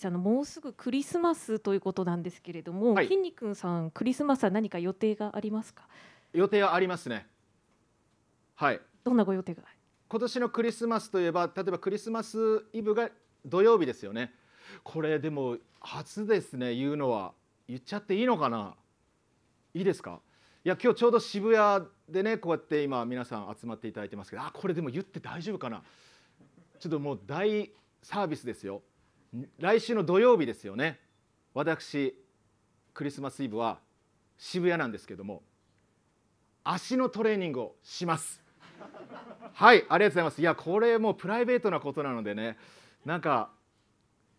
してあのもうすぐクリスマスということなんですけれども、はい、筋肉さんクリスマスは何か予定がありますか予定はありますねはいどんなご予定が今年のクリスマスといえば例えばクリスマスイブが土曜日ですよねこれでも初ですね言うのは言っちゃっていいのかないいですかいや今日ちょうど渋谷でねこうやって今皆さん集まっていただいてますけどあこれでも言って大丈夫かなちょっともう大サービスですよ来週の土曜日ですよね私クリスマスイブは渋谷なんですけども足のトレーニングをしますはいありがとうございますいやこれもうプライベートなことなのでねなんか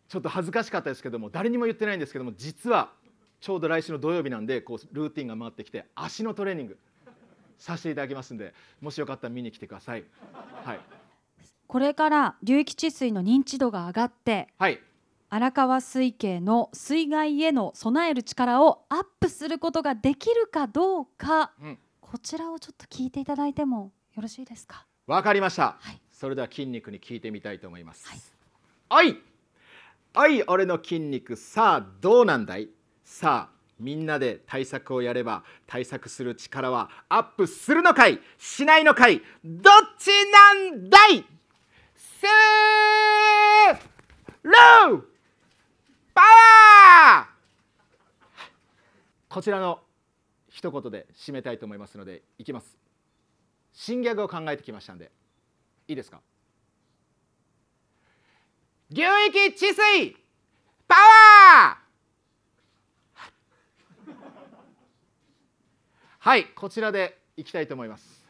ちょっと恥ずかしかったですけども誰にも言ってないんですけども実はちょうど来週の土曜日なんでこうルーティンが回ってきて足のトレーニングさせていただきますんでもしよかったら見に来てください。はいこれから流域治水の認知度が上がって、はい、荒川水系の水害への備える力をアップすることができるかどうか、うん、こちらをちょっと聞いていただいてもよろしいですかわかりました、はい、それでは筋肉に聞いてみたいと思います、はい、はい俺の筋肉さあどうなんだいさあみんなで対策をやれば対策する力はアップするのかいしないのかいどっちなんだいこちらの一言で締めたいと思いますのでいきます新ギャグを考えてきましたんでいいですか流域治水パワーはいこちらでいきたいと思います